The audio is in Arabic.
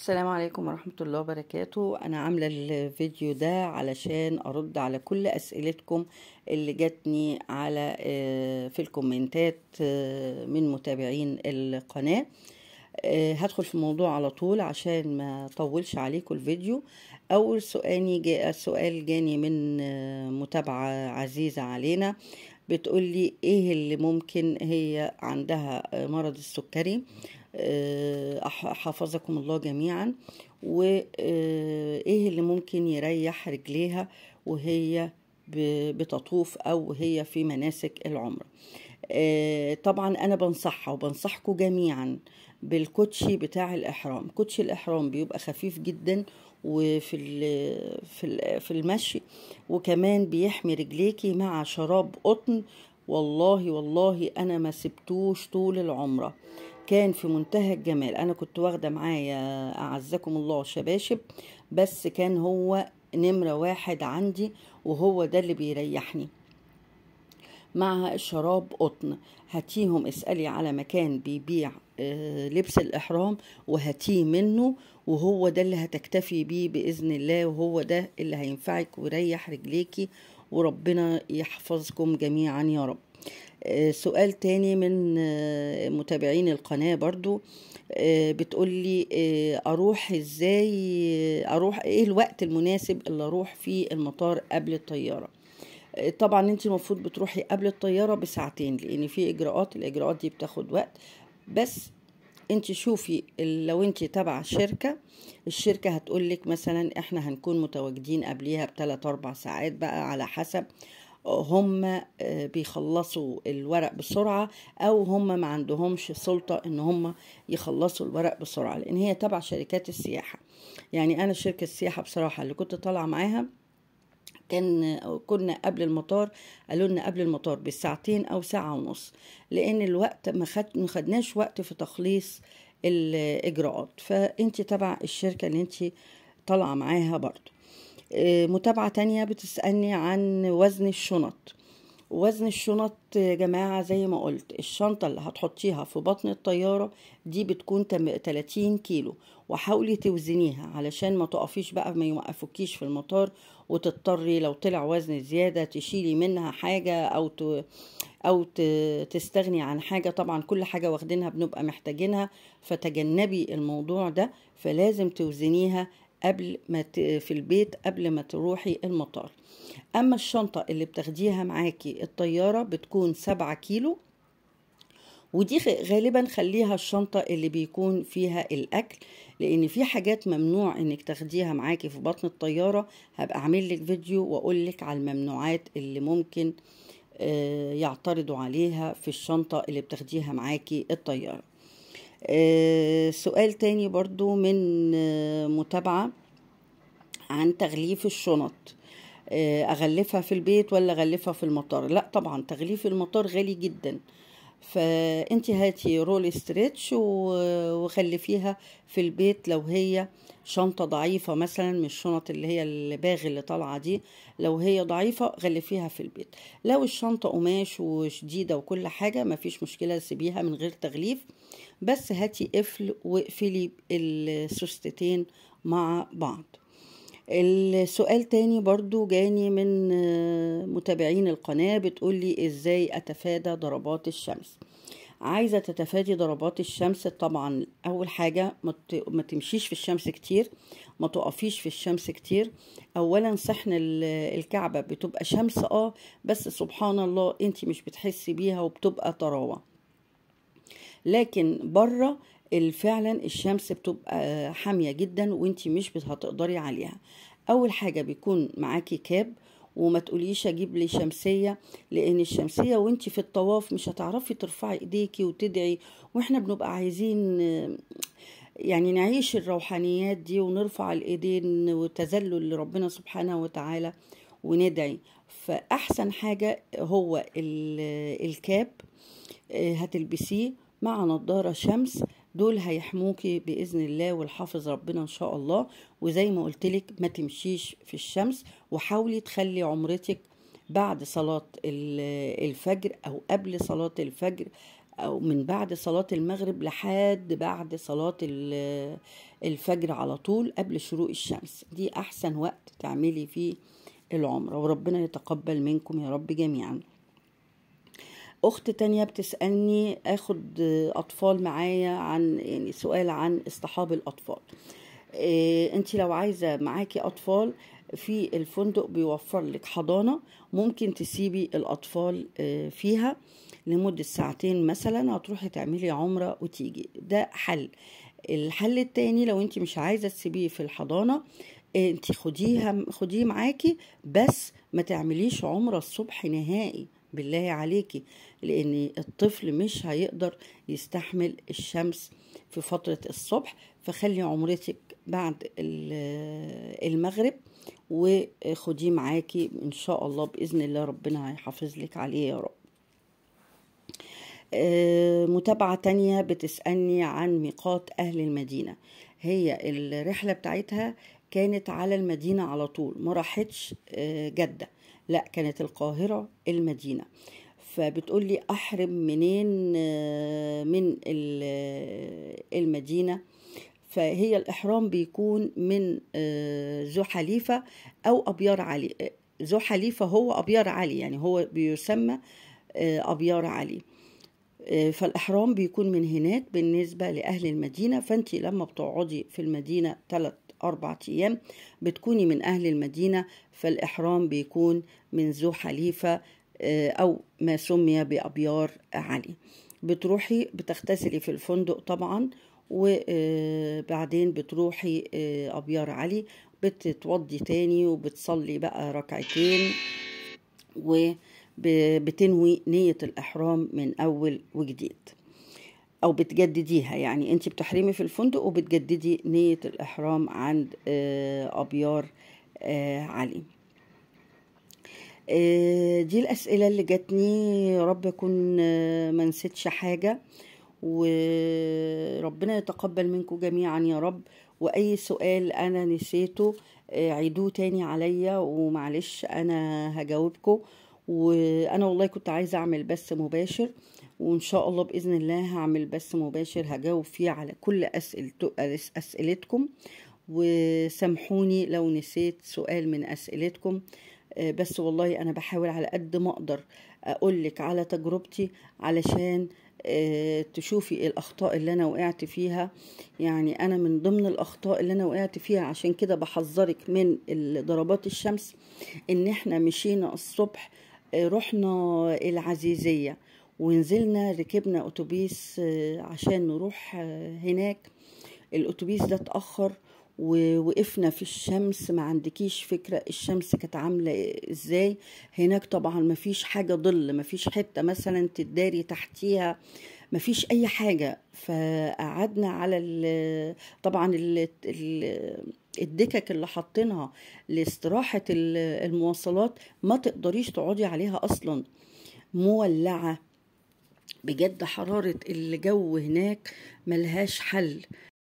السلام عليكم ورحمة الله وبركاته أنا عاملة الفيديو ده علشان أرد على كل أسئلتكم اللي جاتني على آه، في الكومنتات آه، من متابعين القناة آه، هدخل في الموضوع على طول عشان ما طولش عليكم الفيديو أول سؤال جاني من متابعة عزيزة علينا بتقولي ايه اللي ممكن هي عندها مرض السكري حفظكم الله جميعا وايه آه، اللي ممكن يريح رجليها وهي بتطوف او هي في مناسك العمره آه، طبعا انا بنصحها وبنصحكم جميعا بالكوتشي بتاع الاحرام كوتشي الاحرام بيبقى خفيف جدا وفي في في المشي وكمان بيحمي رجليكي مع شراب قطن والله والله انا ما سبتوش طول العمره كان في منتهى الجمال انا كنت واخده معايا اعزكم الله شباشب بس كان هو نمره واحد عندي وهو ده اللي بيريحني معها الشراب قطن هاتيهم اسألي على مكان بيبيع آه، لبس الإحرام وهاتيه منه وهو ده اللي هتكتفي بيه بإذن الله وهو ده اللي هينفعك ويريح رجليكي وربنا يحفظكم جميعا يا رب آه، سؤال تاني من آه، متابعين القناة برضو آه، بتقول لي أروح إزاي أروح إيه الوقت المناسب اللي أروح فيه المطار قبل الطيارة طبعا انت المفروض بتروحي قبل الطياره بساعتين لان في اجراءات الاجراءات دي بتاخد وقت بس انت شوفي لو انت تبع شركه الشركه هتقولك مثلا احنا هنكون متواجدين قبليها بثلاث اربع ساعات بقى على حسب هم آه، بيخلصوا الورق بسرعة أو هم ما عندهمش سلطة إن هم يخلصوا الورق بسرعة لأن هي تبع شركات السياحة يعني أنا شركة السياحة بصراحة اللي كنت طالعة معاها كان كنا قبل المطار قالوا لنا قبل المطار بساعتين او ساعه ونص لان الوقت ما خدناش وقت في تخليص الاجراءات فانت تبع الشركه اللي انت طالعه معاها برضو آه، متابعة تانية بتسألني عن وزن الشنط وزن الشنط يا جماعة زي ما قلت الشنطة اللي هتحطيها في بطن الطيارة دي بتكون 30 كيلو وحاولي توزنيها علشان ما تقفيش بقى ما يوقفوكيش في المطار وتضطري لو طلع وزن زيادة تشيلي منها حاجة أو ت... أو ت... تستغني عن حاجة طبعا كل حاجة واخدينها بنبقى محتاجينها فتجنبي الموضوع ده فلازم توزنيها قبل ما ت... في البيت قبل ما تروحي المطار اما الشنطه اللي بتاخديها معاكي الطياره بتكون سبعة كيلو ودي غالبا خليها الشنطة اللي بيكون فيها الأكل لأن في حاجات ممنوع إنك تاخديها معاكي في بطن الطيارة هبقى أعمل لك فيديو وأقول لك على الممنوعات اللي ممكن آه، يعترضوا عليها في الشنطة اللي بتاخديها معاكي الطيارة آه، سؤال تاني برضو من آه، متابعة عن تغليف الشنط آه، أغلفها في البيت ولا أغلفها في المطار لا طبعا تغليف المطار غالي جدا فانت هاتي رول ستريتش وخلي فيها في البيت لو هي شنطه ضعيفه مثلا من الشنط اللي هي الباغ اللي طالعه دي لو هي ضعيفه غلفيها في البيت لو الشنطه قماش وشديده وكل حاجه مفيش مشكله سيبيها من غير تغليف بس هاتي قفل واقفلي السوستتين مع بعض السؤال تاني برضو جاني من آه، متابعين القناة بتقولي ازاي اتفادى ضربات الشمس عايزة تتفادي ضربات الشمس طبعا أول حاجة ما تمشيش في الشمس كتير ما تقفيش في الشمس كتير أولا صحن الكعبة بتبقى شمس اه بس سبحان الله انت مش بتحسي بيها وبتبقى طراوة لكن بره فعلا الشمس بتبقى حامية جدا وانتي مش هتقدري عليها اول حاجة بيكون معاكي كاب وما تقوليش اجيب لي شمسيه لان الشمسيه وانت في الطواف مش هتعرفي ترفعي ايديكي وتدعي واحنا بنبقى عايزين يعني نعيش الروحانيات دي ونرفع الايدين وتذلل لربنا سبحانه وتعالى وندعي فاحسن حاجه هو الكاب آه، هتلبسيه مع نضاره شمس دول هيحموكي باذن الله والحافظ ربنا ان شاء الله وزي ما قلتلك ما تمشيش في الشمس وحاولي تخلي عمرتك بعد صلاة الفجر أو قبل صلاة الفجر أو من بعد صلاة المغرب لحد بعد صلاة الفجر على طول قبل شروق الشمس دي أحسن وقت تعملي فيه العمرة وربنا يتقبل منكم يا رب جميعا اخت تانية بتسالني اخد اطفال معايا عن يعني سؤال عن اصطحاب الاطفال إيه انت لو عايزه معاكي اطفال في الفندق بيوفر لك حضانه ممكن تسيبي الاطفال آه، فيها لمده ساعتين مثلا هتروحي تعملي عمره وتيجي ده حل الحل التاني لو انت مش عايزه تسيبيه في الحضانه آه، انت خديها خديه معاكي بس ما تعمليش عمره الصبح نهائي بالله عليكي لان الطفل مش هيقدر يستحمل الشمس في فترة الصبح فخلي عمرتك بعد المغرب وخديه معاكي ان شاء الله باذن الله ربنا هيحافظ لك عليه يا رب آه، متابعة تانية بتسألني عن ميقات أهل المدينة هي الرحلة بتاعتها كانت على المدينة على طول ما راحتش آه، جدة لا كانت القاهرة المدينة فبتقول لي أحرم منين آه، من آه، المدينة فهي الإحرام بيكون من آه، ذو حليفة أو أبيار علي ذو حليفة هو أبيار علي يعني هو بيسمى أبيار علي فالإحرام بيكون من هناك بالنسبة لأهل المدينة فأنت لما بتقعدي في المدينة ثلاث أربعة أيام بتكوني من أهل المدينة فالإحرام بيكون من ذو حليفة آه، أو ما سمي بأبيار علي بتروحي بتغتسلي في الفندق طبعا وبعدين آه، بتروحي آه، أبيار علي بتتوضي تاني وبتصلي بقى ركعتين وبتنوي نية الإحرام من أول وجديد او بتجدديها يعني انت بتحرمي في الفندق وبتجددي نيه الاحرام عند آه، ابيار آه، علي آه، دي الاسئله اللي جاتني يا رب اكون ما نسيتش حاجه وربنا يتقبل منكم جميعا يا رب واي سؤال انا نسيته عيدوه تاني عليا ومعلش انا هجاوبكم وانا والله كنت عايزه اعمل بث مباشر وان شاء الله باذن الله هعمل بث مباشر هجاوب فيه على كل اسئلتكم اسئلتكم وسامحوني لو نسيت سؤال من اسئلتكم آه، بس والله انا بحاول على قد ما اقدر اقولك على تجربتي علشان آه، تشوفي إيه الاخطاء اللي انا وقعت فيها يعني انا من ضمن الاخطاء اللي انا وقعت فيها عشان كده بحذرك من ضربات الشمس ان احنا مشينا الصبح آه، رحنا العزيزيه ونزلنا ركبنا اتوبيس آه، عشان نروح آه، هناك الاتوبيس ده اتاخر ووقفنا في الشمس ما عندكيش فكرة الشمس كانت عاملة ازاي هناك طبعا ما فيش حاجة ظل ما فيش حتة مثلا تداري تحتيها ما فيش اي حاجة فقعدنا على طبعا الدكك اللي حاطينها لاستراحة المواصلات ما تقدريش تقعدي عليها اصلا مولعة بجد حرارة الجو هناك ملهاش حل